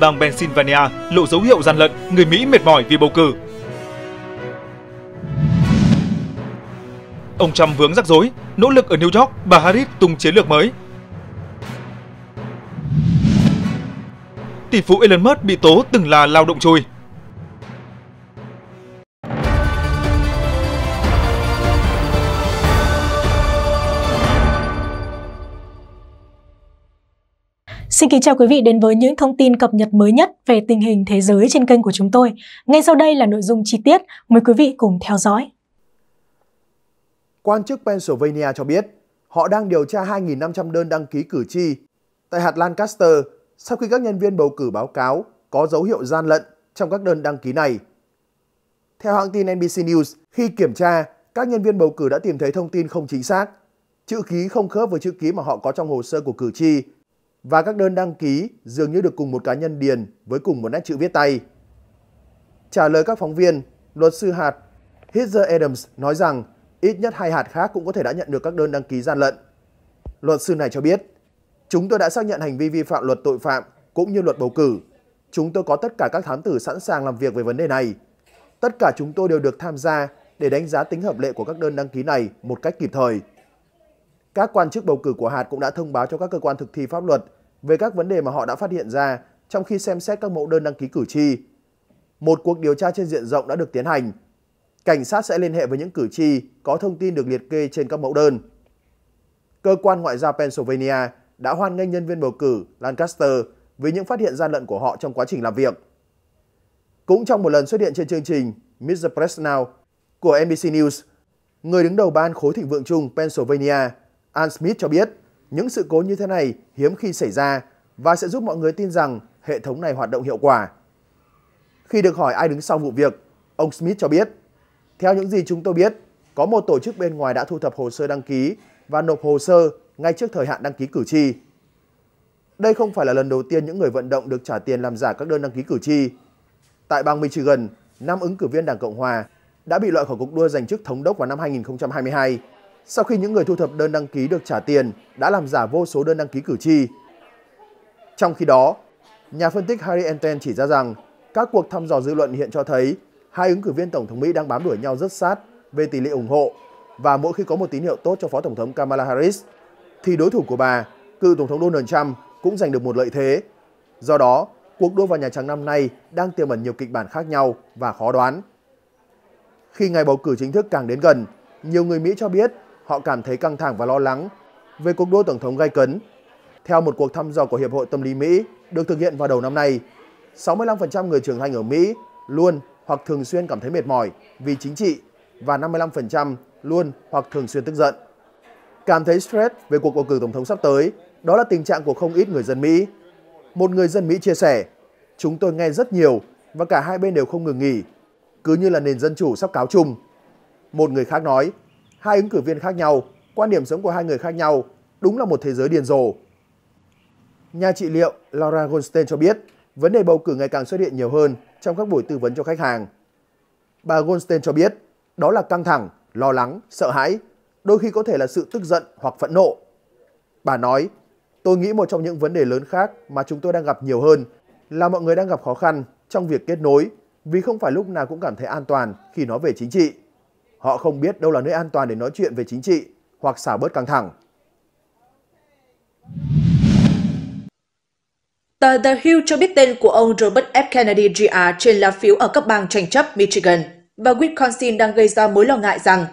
bang Pennsylvania lộ dấu hiệu gian lận, người Mỹ mệt mỏi vì bầu cử. Ông Trump vướng rắc rối, nỗ lực ở New York, bà Harris tung chiến lược mới. Tỷ phú Elon Musk bị tố từng là lao động chui. Xin kính chào quý vị đến với những thông tin cập nhật mới nhất về tình hình thế giới trên kênh của chúng tôi. Ngay sau đây là nội dung chi tiết, mời quý vị cùng theo dõi. Quan chức Pennsylvania cho biết họ đang điều tra 2.500 đơn đăng ký cử tri tại hạt Lancaster sau khi các nhân viên bầu cử báo cáo có dấu hiệu gian lận trong các đơn đăng ký này. Theo hãng tin NBC News, khi kiểm tra, các nhân viên bầu cử đã tìm thấy thông tin không chính xác, chữ ký không khớp với chữ ký mà họ có trong hồ sơ của cử tri và các đơn đăng ký dường như được cùng một cá nhân điền với cùng một nét chữ viết tay. Trả lời các phóng viên, luật sư hạt Heather Adams nói rằng ít nhất hai hạt khác cũng có thể đã nhận được các đơn đăng ký gian lận. Luật sư này cho biết, chúng tôi đã xác nhận hành vi vi phạm luật tội phạm cũng như luật bầu cử. Chúng tôi có tất cả các thám tử sẵn sàng làm việc về vấn đề này. Tất cả chúng tôi đều được tham gia để đánh giá tính hợp lệ của các đơn đăng ký này một cách kịp thời. Các quan chức bầu cử của hạt cũng đã thông báo cho các cơ quan thực thi pháp luật về các vấn đề mà họ đã phát hiện ra trong khi xem xét các mẫu đơn đăng ký cử tri. Một cuộc điều tra trên diện rộng đã được tiến hành. Cảnh sát sẽ liên hệ với những cử tri có thông tin được liệt kê trên các mẫu đơn. Cơ quan ngoại giao Pennsylvania đã hoan nghênh nhân viên bầu cử Lancaster vì những phát hiện gian lận của họ trong quá trình làm việc. Cũng trong một lần xuất hiện trên chương trình Mr. Press Now của NBC News, người đứng đầu ban khối thịnh vượng chung Pennsylvania An Smith cho biết, những sự cố như thế này hiếm khi xảy ra và sẽ giúp mọi người tin rằng hệ thống này hoạt động hiệu quả. Khi được hỏi ai đứng sau vụ việc, ông Smith cho biết, theo những gì chúng tôi biết, có một tổ chức bên ngoài đã thu thập hồ sơ đăng ký và nộp hồ sơ ngay trước thời hạn đăng ký cử tri. Đây không phải là lần đầu tiên những người vận động được trả tiền làm giả các đơn đăng ký cử tri. Tại bang Michigan, năm ứng cử viên Đảng Cộng Hòa đã bị loại khỏi cuộc đua giành chức thống đốc vào năm 2022 sau khi những người thu thập đơn đăng ký được trả tiền đã làm giả vô số đơn đăng ký cử tri. Trong khi đó, nhà phân tích Harry Enten chỉ ra rằng các cuộc thăm dò dư luận hiện cho thấy hai ứng cử viên Tổng thống Mỹ đang bám đuổi nhau rất sát về tỷ lệ ủng hộ và mỗi khi có một tín hiệu tốt cho Phó Tổng thống Kamala Harris thì đối thủ của bà, cựu Tổng thống Donald Trump cũng giành được một lợi thế. Do đó, cuộc đua vào Nhà Trắng năm nay đang tiềm ẩn nhiều kịch bản khác nhau và khó đoán. Khi ngày bầu cử chính thức càng đến gần, nhiều người Mỹ cho biết họ cảm thấy căng thẳng và lo lắng về cuộc đua tổng thống gay cấn. Theo một cuộc thăm dò của Hiệp hội Tâm lý Mỹ được thực hiện vào đầu năm nay, 65% người trưởng thành ở Mỹ luôn hoặc thường xuyên cảm thấy mệt mỏi vì chính trị và 55% luôn hoặc thường xuyên tức giận. Cảm thấy stress về cuộc bầu cử tổng thống sắp tới, đó là tình trạng của không ít người dân Mỹ. Một người dân Mỹ chia sẻ, chúng tôi nghe rất nhiều và cả hai bên đều không ngừng nghỉ, cứ như là nền dân chủ sắp cáo chung. Một người khác nói, hai ứng cử viên khác nhau, quan điểm sống của hai người khác nhau, đúng là một thế giới điên rồ. Nhà trị liệu Laura Goldstein cho biết, vấn đề bầu cử ngày càng xuất hiện nhiều hơn trong các buổi tư vấn cho khách hàng. Bà Goldstein cho biết, đó là căng thẳng, lo lắng, sợ hãi, đôi khi có thể là sự tức giận hoặc phẫn nộ. Bà nói, tôi nghĩ một trong những vấn đề lớn khác mà chúng tôi đang gặp nhiều hơn là mọi người đang gặp khó khăn trong việc kết nối vì không phải lúc nào cũng cảm thấy an toàn khi nói về chính trị. Họ không biết đâu là nơi an toàn để nói chuyện về chính trị hoặc xả bớt căng thẳng. Tờ The Hill cho biết tên của ông Robert F. Kennedy Jr. trên lá phiếu ở các bang tranh chấp Michigan và Wisconsin đang gây ra mối lo ngại rằng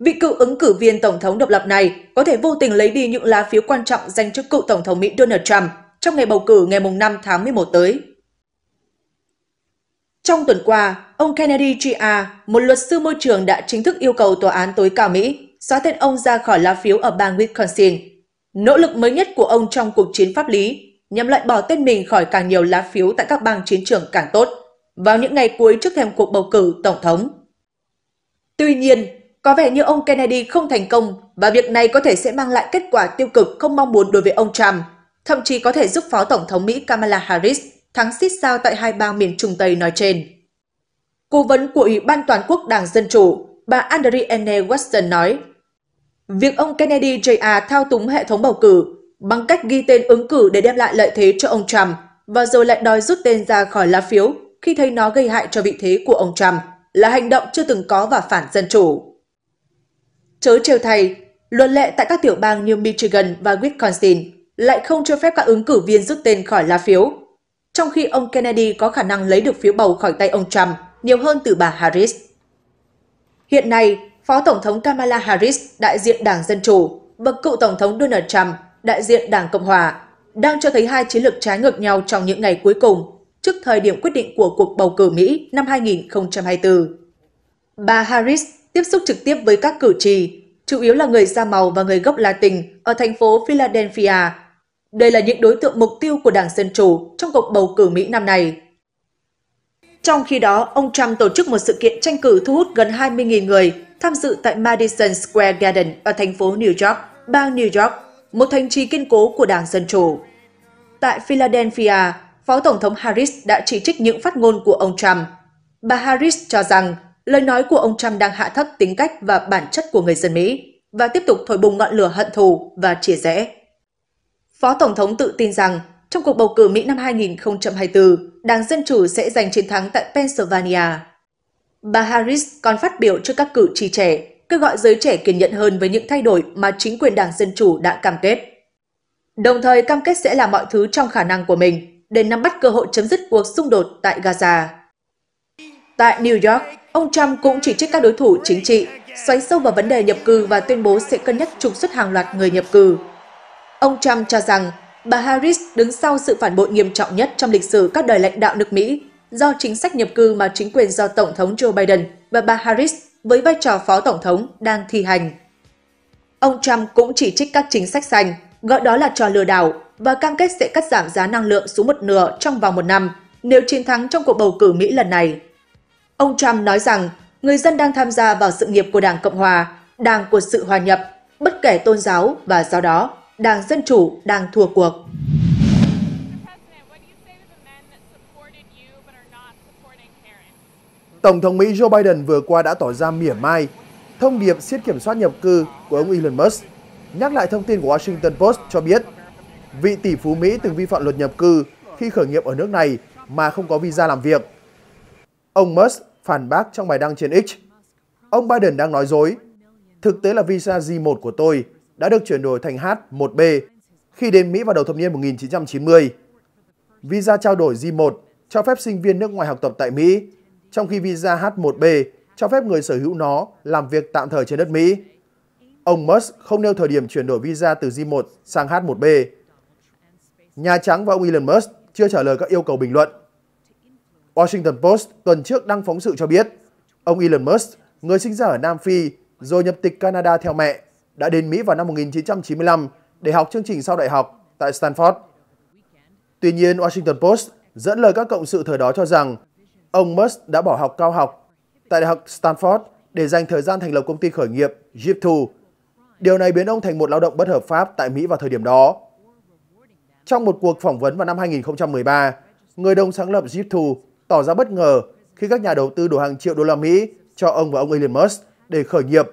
vị cựu ứng cử viên tổng thống độc lập này có thể vô tình lấy đi những lá phiếu quan trọng dành cho cựu tổng thống Mỹ Donald Trump trong ngày bầu cử ngày 5 tháng 11 tới. Trong tuần qua, ông Kennedy Jr., một luật sư môi trường đã chính thức yêu cầu tòa án tối cao Mỹ xóa tên ông ra khỏi lá phiếu ở bang Wisconsin. Nỗ lực mới nhất của ông trong cuộc chiến pháp lý nhằm loại bỏ tên mình khỏi càng nhiều lá phiếu tại các bang chiến trường càng tốt vào những ngày cuối trước thêm cuộc bầu cử tổng thống. Tuy nhiên, có vẻ như ông Kennedy không thành công và việc này có thể sẽ mang lại kết quả tiêu cực không mong muốn đối với ông Trump, thậm chí có thể giúp Phó Tổng thống Mỹ Kamala Harris thắng xít sao tại hai bang miền Trung Tây nói trên. Cố vấn của Ủy ban Toàn quốc Đảng Dân Chủ, bà Adrienne Watson nói, Việc ông Kennedy Jr. thao túng hệ thống bầu cử bằng cách ghi tên ứng cử để đem lại lợi thế cho ông Trump và rồi lại đòi rút tên ra khỏi lá phiếu khi thấy nó gây hại cho vị thế của ông Trump là hành động chưa từng có và phản dân chủ. Chớ trêu thay, luật lệ tại các tiểu bang như Michigan và Wisconsin lại không cho phép các ứng cử viên rút tên khỏi lá phiếu trong khi ông Kennedy có khả năng lấy được phiếu bầu khỏi tay ông Trump nhiều hơn từ bà Harris. Hiện nay, Phó Tổng thống Kamala Harris, đại diện Đảng Dân Chủ, và cựu Tổng thống Donald Trump, đại diện Đảng Cộng Hòa, đang cho thấy hai chiến lược trái ngược nhau trong những ngày cuối cùng trước thời điểm quyết định của cuộc bầu cử Mỹ năm 2024. Bà Harris tiếp xúc trực tiếp với các cử tri, chủ yếu là người da màu và người gốc Latin ở thành phố Philadelphia đây là những đối tượng mục tiêu của Đảng Dân Chủ trong cuộc bầu cử Mỹ năm nay. Trong khi đó, ông Trump tổ chức một sự kiện tranh cử thu hút gần 20.000 người tham dự tại Madison Square Garden ở thành phố New York, bang New York, một thành trì kiên cố của Đảng Dân Chủ. Tại Philadelphia, Phó Tổng thống Harris đã chỉ trích những phát ngôn của ông Trump. Bà Harris cho rằng lời nói của ông Trump đang hạ thấp tính cách và bản chất của người dân Mỹ và tiếp tục thổi bùng ngọn lửa hận thù và chia rẽ. Phó Tổng thống tự tin rằng trong cuộc bầu cử Mỹ năm 2024, Đảng Dân Chủ sẽ giành chiến thắng tại Pennsylvania. Bà Harris còn phát biểu trước các cử tri trẻ, kêu gọi giới trẻ kiên nhẫn hơn với những thay đổi mà chính quyền Đảng Dân Chủ đã cam kết. Đồng thời cam kết sẽ làm mọi thứ trong khả năng của mình để nắm bắt cơ hội chấm dứt cuộc xung đột tại Gaza. Tại New York, ông Trump cũng chỉ trích các đối thủ chính trị, xoáy sâu vào vấn đề nhập cư và tuyên bố sẽ cân nhắc trục xuất hàng loạt người nhập cư Ông Trump cho rằng bà Harris đứng sau sự phản bội nghiêm trọng nhất trong lịch sử các đời lãnh đạo nước Mỹ do chính sách nhập cư mà chính quyền do Tổng thống Joe Biden và bà Harris với vai trò phó tổng thống đang thi hành. Ông Trump cũng chỉ trích các chính sách xanh, gọi đó là trò lừa đảo và cam kết sẽ cắt giảm giá năng lượng xuống một nửa trong vòng một năm nếu chiến thắng trong cuộc bầu cử Mỹ lần này. Ông Trump nói rằng người dân đang tham gia vào sự nghiệp của Đảng Cộng Hòa, Đảng của sự hòa nhập, bất kể tôn giáo và do đó Đảng Dân Chủ đang thua cuộc. Tổng thống Mỹ Joe Biden vừa qua đã tỏ ra mỉa mai thông điệp siết kiểm soát nhập cư của ông Elon Musk. Nhắc lại thông tin của Washington Post cho biết, vị tỷ phú Mỹ từng vi phạm luật nhập cư khi khởi nghiệp ở nước này mà không có visa làm việc. Ông Musk phản bác trong bài đăng trên X. Ông Biden đang nói dối. Thực tế là visa G1 của tôi đã được chuyển đổi thành H1B khi đến Mỹ vào đầu thập niên 1990. Visa trao đổi G1 cho phép sinh viên nước ngoài học tập tại Mỹ, trong khi visa H1B cho phép người sở hữu nó làm việc tạm thời trên đất Mỹ. Ông Musk không nêu thời điểm chuyển đổi visa từ G1 sang H1B. Nhà Trắng và ông Elon Musk chưa trả lời các yêu cầu bình luận. Washington Post tuần trước đăng phóng sự cho biết, ông Elon Musk, người sinh ra ở Nam Phi rồi nhập tịch Canada theo mẹ, đã đến Mỹ vào năm 1995 để học chương trình sau đại học tại Stanford. Tuy nhiên, Washington Post dẫn lời các cộng sự thời đó cho rằng ông Musk đã bỏ học cao học tại Đại học Stanford để dành thời gian thành lập công ty khởi nghiệp Zip2. Điều này biến ông thành một lao động bất hợp pháp tại Mỹ vào thời điểm đó. Trong một cuộc phỏng vấn vào năm 2013, người đồng sáng lập Zip2 tỏ ra bất ngờ khi các nhà đầu tư đổ hàng triệu đô la Mỹ cho ông và ông Elon Musk để khởi nghiệp,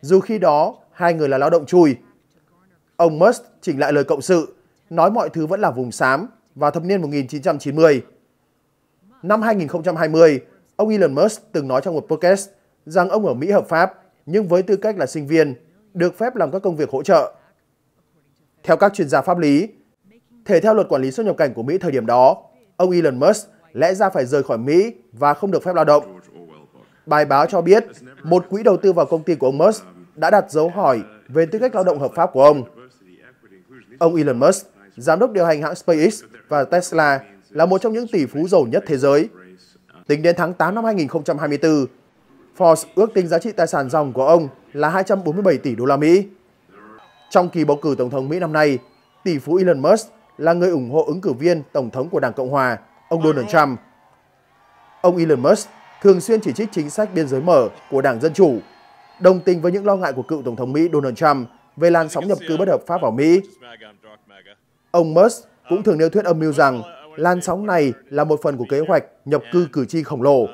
dù khi đó hai người là lao động chui. Ông Musk chỉnh lại lời cộng sự, nói mọi thứ vẫn là vùng xám vào thập niên 1990. Năm 2020, ông Elon Musk từng nói trong một podcast rằng ông ở Mỹ hợp pháp nhưng với tư cách là sinh viên, được phép làm các công việc hỗ trợ. Theo các chuyên gia pháp lý, thể theo luật quản lý xuất nhập cảnh của Mỹ thời điểm đó, ông Elon Musk lẽ ra phải rời khỏi Mỹ và không được phép lao động. Bài báo cho biết một quỹ đầu tư vào công ty của ông Musk đã đặt dấu hỏi về tư cách lao động hợp pháp của ông. Ông Elon Musk, giám đốc điều hành hãng SpaceX và Tesla, là một trong những tỷ phú giàu nhất thế giới. Tính đến tháng 8 năm 2024, Forbes ước tính giá trị tài sản dòng của ông là 247 tỷ đô la Mỹ. Trong kỳ bầu cử tổng thống Mỹ năm nay, tỷ phú Elon Musk là người ủng hộ ứng cử viên tổng thống của Đảng Cộng hòa, ông Donald Trump. Ông Elon Musk thường xuyên chỉ trích chính sách biên giới mở của Đảng Dân Chủ đồng tình với những lo ngại của cựu Tổng thống Mỹ Donald Trump về làn sóng nhập cư bất hợp pháp vào Mỹ. Ông Musk cũng thường nêu thuyết âm mưu rằng làn sóng này là một phần của kế hoạch nhập cư cử tri khổng lồ.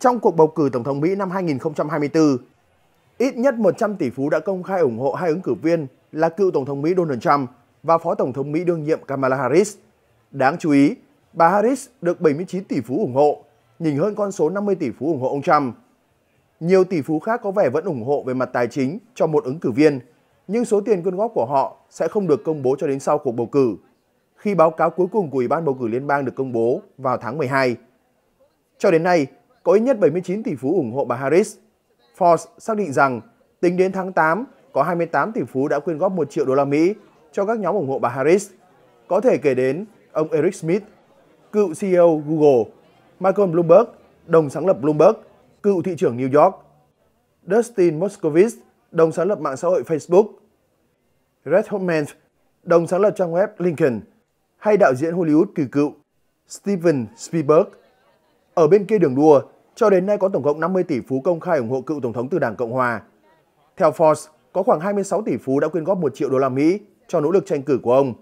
Trong cuộc bầu cử Tổng thống Mỹ năm 2024, ít nhất 100 tỷ phú đã công khai ủng hộ hai ứng cử viên là cựu Tổng thống Mỹ Donald Trump và Phó Tổng thống Mỹ đương nhiệm Kamala Harris. Đáng chú ý, bà Harris được 79 tỷ phú ủng hộ, nhỉnh hơn con số 50 tỷ phú ủng hộ ông Trump. Nhiều tỷ phú khác có vẻ vẫn ủng hộ về mặt tài chính cho một ứng cử viên, nhưng số tiền quyên góp của họ sẽ không được công bố cho đến sau cuộc bầu cử, khi báo cáo cuối cùng của Ủy ban bầu cử liên bang được công bố vào tháng 12. Cho đến nay, có ít nhất 79 tỷ phú ủng hộ bà Harris. Forbes xác định rằng tính đến tháng 8, có 28 tỷ phú đã quyên góp 1 triệu đô la Mỹ cho các nhóm ủng hộ bà Harris. Có thể kể đến ông Eric Smith, cựu CEO Google, Michael Bloomberg, đồng sáng lập Bloomberg, cựu thị trưởng New York, Dustin Moskovitz, đồng sáng lập mạng xã hội Facebook, Red Holman, đồng sáng lập trang web LinkedIn, hay đạo diễn Hollywood kỳ cựu Steven Spielberg. Ở bên kia đường đua, cho đến nay có tổng cộng 50 tỷ phú công khai ủng hộ cựu tổng thống từ Đảng Cộng hòa. Theo Forbes, có khoảng 26 tỷ phú đã quyên góp 1 triệu đô la Mỹ cho nỗ lực tranh cử của ông.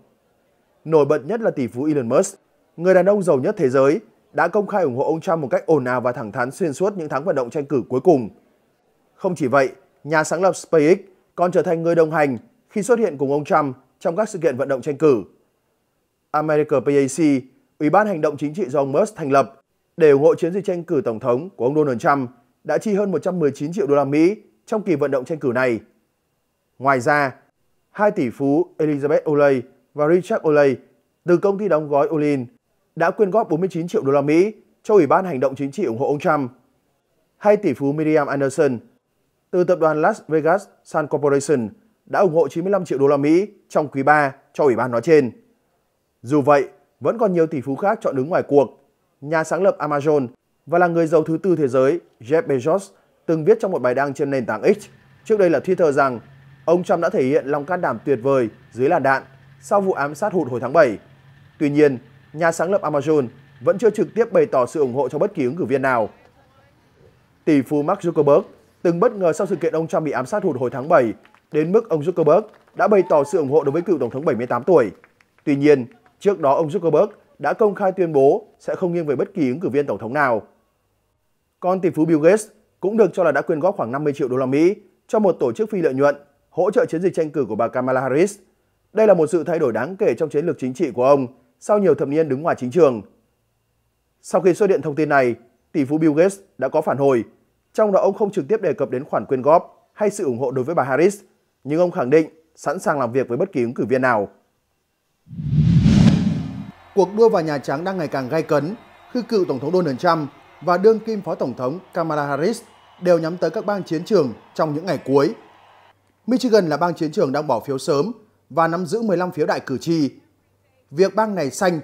Nổi bật nhất là tỷ phú Elon Musk, người đàn ông giàu nhất thế giới, đã công khai ủng hộ ông Trump một cách ồn ào và thẳng thắn xuyên suốt những tháng vận động tranh cử cuối cùng. Không chỉ vậy, nhà sáng lập SpaceX còn trở thành người đồng hành khi xuất hiện cùng ông Trump trong các sự kiện vận động tranh cử. America PAC, Ủy ban hành động chính trị do ông Musk thành lập để ủng hộ chiến dịch tranh cử tổng thống của ông Donald Trump, đã chi hơn 119 triệu đô la Mỹ trong kỳ vận động tranh cử này. Ngoài ra, hai tỷ phú Elizabeth Olay và Richard Olay từ công ty đóng gói Olin đã quyên góp 49 triệu đô la Mỹ cho Ủy ban Hành động Chính trị ủng hộ ông Trump. Hai tỷ phú Miriam Anderson từ tập đoàn Las Vegas Sun Corporation đã ủng hộ 95 triệu đô la Mỹ trong quý 3 cho ủy ban nói trên. Dù vậy, vẫn còn nhiều tỷ phú khác chọn đứng ngoài cuộc. Nhà sáng lập Amazon và là người giàu thứ tư thế giới Jeff Bezos từng viết trong một bài đăng trên nền tảng X, trước đây là Twitter rằng Ông Trump đã thể hiện lòng can đảm tuyệt vời dưới làn đạn sau vụ ám sát hụt hồi tháng 7. Tuy nhiên, nhà sáng lập Amazon vẫn chưa trực tiếp bày tỏ sự ủng hộ cho bất kỳ ứng cử viên nào. Tỷ phú Mark Zuckerberg từng bất ngờ sau sự kiện ông Trump bị ám sát hụt hồi tháng 7, đến mức ông Zuckerberg đã bày tỏ sự ủng hộ đối với cựu tổng thống 78 tuổi. Tuy nhiên, trước đó ông Zuckerberg đã công khai tuyên bố sẽ không nghiêng về bất kỳ ứng cử viên tổng thống nào. Còn tỷ phú Bill Gates cũng được cho là đã quyên góp khoảng 50 triệu đô la Mỹ cho một tổ chức phi lợi nhuận hỗ trợ chiến dịch tranh cử của bà Kamala Harris. Đây là một sự thay đổi đáng kể trong chiến lược chính trị của ông sau nhiều thập niên đứng ngoài chính trường. Sau khi xuất hiện thông tin này, tỷ phú Bill Gates đã có phản hồi, trong đó ông không trực tiếp đề cập đến khoản quyên góp hay sự ủng hộ đối với bà Harris, nhưng ông khẳng định sẵn sàng làm việc với bất kỳ ứng cử viên nào. Cuộc đua vào Nhà Trắng đang ngày càng gay cấn khi cựu Tổng thống Donald Trump và đương kim Phó Tổng thống Kamala Harris đều nhắm tới các bang chiến trường trong những ngày cuối Michigan là bang chiến trường đang bỏ phiếu sớm và nắm giữ 15 phiếu đại cử tri. Việc bang này xanh,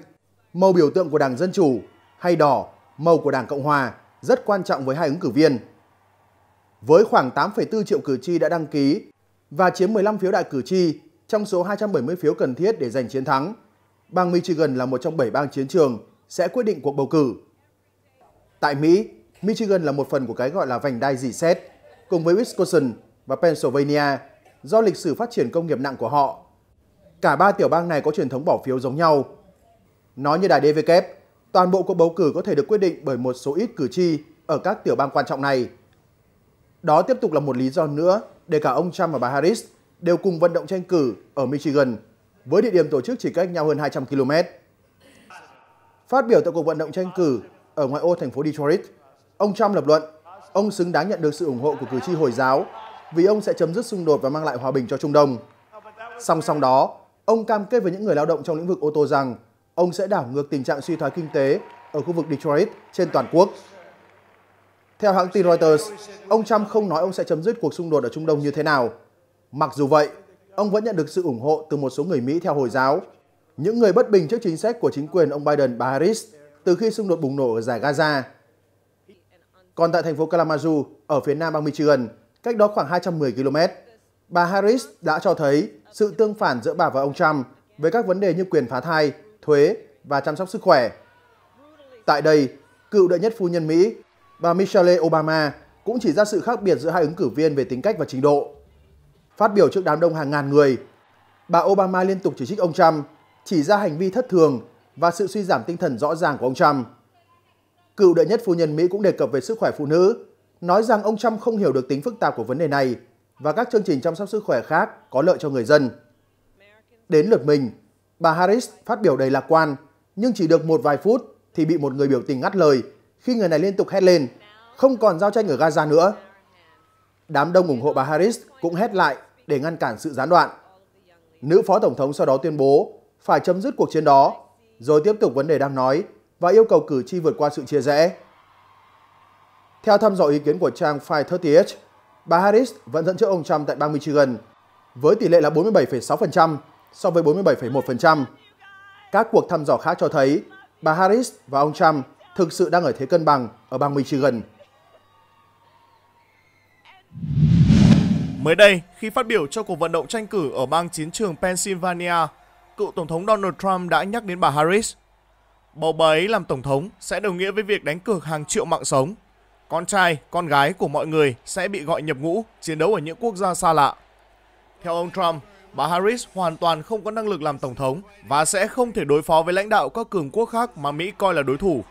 màu biểu tượng của Đảng Dân Chủ, hay đỏ, màu của Đảng Cộng Hòa rất quan trọng với hai ứng cử viên. Với khoảng 8,4 triệu cử tri đã đăng ký và chiếm 15 phiếu đại cử tri trong số 270 phiếu cần thiết để giành chiến thắng, bang Michigan là một trong 7 bang chiến trường sẽ quyết định cuộc bầu cử. Tại Mỹ, Michigan là một phần của cái gọi là vành đai dì xét, cùng với Wisconsin và Pennsylvania do lịch sử phát triển công nghiệp nặng của họ. Cả ba tiểu bang này có truyền thống bỏ phiếu giống nhau. Nói như đài DVK, toàn bộ cuộc bầu cử có thể được quyết định bởi một số ít cử tri ở các tiểu bang quan trọng này. Đó tiếp tục là một lý do nữa để cả ông Trump và bà Harris đều cùng vận động tranh cử ở Michigan, với địa điểm tổ chức chỉ cách nhau hơn 200 km. Phát biểu tại cuộc vận động tranh cử ở ngoại ô thành phố Detroit, ông Trump lập luận ông xứng đáng nhận được sự ủng hộ của cử tri Hồi giáo vì ông sẽ chấm dứt xung đột và mang lại hòa bình cho Trung Đông. Song song đó, ông cam kết với những người lao động trong lĩnh vực ô tô rằng ông sẽ đảo ngược tình trạng suy thoái kinh tế ở khu vực Detroit trên toàn quốc. Theo hãng tin Reuters, ông Trump không nói ông sẽ chấm dứt cuộc xung đột ở Trung Đông như thế nào. Mặc dù vậy, ông vẫn nhận được sự ủng hộ từ một số người Mỹ theo Hồi giáo. Những người bất bình trước chính sách của chính quyền ông Biden bà Harris từ khi xung đột bùng nổ ở giải Gaza. Còn tại thành phố Kalamazoo, ở phía nam bang Michigan, cách đó khoảng 210 km. Bà Harris đã cho thấy sự tương phản giữa bà và ông Trump về các vấn đề như quyền phá thai, thuế và chăm sóc sức khỏe. Tại đây, cựu đệ nhất phu nhân Mỹ, bà Michelle Obama cũng chỉ ra sự khác biệt giữa hai ứng cử viên về tính cách và trình độ. Phát biểu trước đám đông hàng ngàn người, bà Obama liên tục chỉ trích ông Trump, chỉ ra hành vi thất thường và sự suy giảm tinh thần rõ ràng của ông Trump. Cựu đệ nhất phu nhân Mỹ cũng đề cập về sức khỏe phụ nữ nói rằng ông Trump không hiểu được tính phức tạp của vấn đề này và các chương trình chăm sóc sức khỏe khác có lợi cho người dân. Đến lượt mình, bà Harris phát biểu đầy lạc quan, nhưng chỉ được một vài phút thì bị một người biểu tình ngắt lời khi người này liên tục hét lên, không còn giao tranh ở Gaza nữa. Đám đông ủng hộ bà Harris cũng hét lại để ngăn cản sự gián đoạn. Nữ phó tổng thống sau đó tuyên bố phải chấm dứt cuộc chiến đó, rồi tiếp tục vấn đề đang nói và yêu cầu cử tri vượt qua sự chia rẽ. Theo thăm dò ý kiến của trang 530H, bà Harris vẫn dẫn trước ông Trump tại bang Michigan với tỷ lệ là 47,6% so với 47,1%. Các cuộc thăm dò khác cho thấy bà Harris và ông Trump thực sự đang ở thế cân bằng ở bang Michigan. Mới đây, khi phát biểu cho cuộc vận động tranh cử ở bang chiến trường Pennsylvania, cựu Tổng thống Donald Trump đã nhắc đến bà Harris. Bầu bà ấy làm Tổng thống sẽ đồng nghĩa với việc đánh cược hàng triệu mạng sống con trai, con gái của mọi người sẽ bị gọi nhập ngũ, chiến đấu ở những quốc gia xa lạ. Theo ông Trump, bà Harris hoàn toàn không có năng lực làm tổng thống và sẽ không thể đối phó với lãnh đạo các cường quốc khác mà Mỹ coi là đối thủ.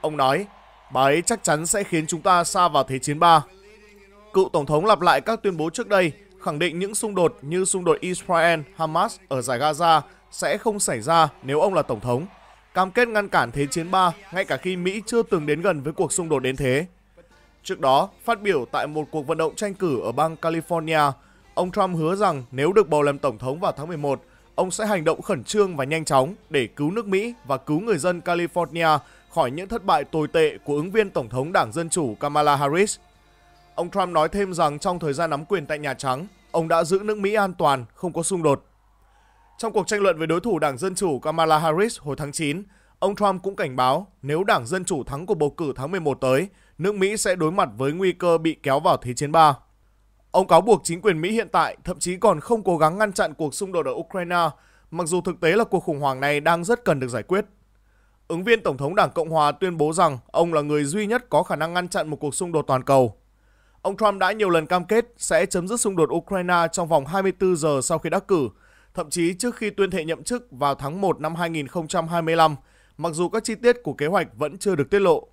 Ông nói, bà ấy chắc chắn sẽ khiến chúng ta xa vào Thế chiến 3. Cựu tổng thống lặp lại các tuyên bố trước đây, khẳng định những xung đột như xung đột Israel-Hamas ở giải Gaza sẽ không xảy ra nếu ông là tổng thống. Cam kết ngăn cản Thế chiến 3 ngay cả khi Mỹ chưa từng đến gần với cuộc xung đột đến thế. Trước đó, phát biểu tại một cuộc vận động tranh cử ở bang California, ông Trump hứa rằng nếu được bầu làm tổng thống vào tháng 11, ông sẽ hành động khẩn trương và nhanh chóng để cứu nước Mỹ và cứu người dân California khỏi những thất bại tồi tệ của ứng viên tổng thống Đảng Dân chủ Kamala Harris. Ông Trump nói thêm rằng trong thời gian nắm quyền tại Nhà Trắng, ông đã giữ nước Mỹ an toàn, không có xung đột. Trong cuộc tranh luận với đối thủ Đảng Dân chủ Kamala Harris hồi tháng 9, ông Trump cũng cảnh báo nếu Đảng Dân chủ thắng cuộc bầu cử tháng 11 tới, nước Mỹ sẽ đối mặt với nguy cơ bị kéo vào Thế chiến 3. Ông cáo buộc chính quyền Mỹ hiện tại thậm chí còn không cố gắng ngăn chặn cuộc xung đột ở Ukraine, mặc dù thực tế là cuộc khủng hoảng này đang rất cần được giải quyết. Ứng viên Tổng thống Đảng Cộng Hòa tuyên bố rằng ông là người duy nhất có khả năng ngăn chặn một cuộc xung đột toàn cầu. Ông Trump đã nhiều lần cam kết sẽ chấm dứt xung đột Ukraine trong vòng 24 giờ sau khi đắc cử, thậm chí trước khi tuyên thệ nhậm chức vào tháng 1 năm 2025, mặc dù các chi tiết của kế hoạch vẫn chưa được tiết lộ.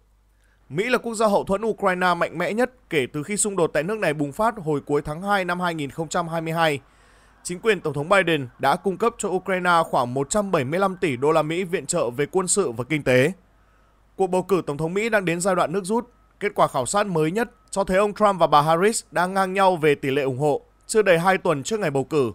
Mỹ là quốc gia hậu thuẫn Ukraine mạnh mẽ nhất kể từ khi xung đột tại nước này bùng phát hồi cuối tháng 2 năm 2022. Chính quyền Tổng thống Biden đã cung cấp cho Ukraine khoảng 175 tỷ đô la Mỹ viện trợ về quân sự và kinh tế. Cuộc bầu cử Tổng thống Mỹ đang đến giai đoạn nước rút. Kết quả khảo sát mới nhất cho thấy ông Trump và bà Harris đang ngang nhau về tỷ lệ ủng hộ, chưa đầy 2 tuần trước ngày bầu cử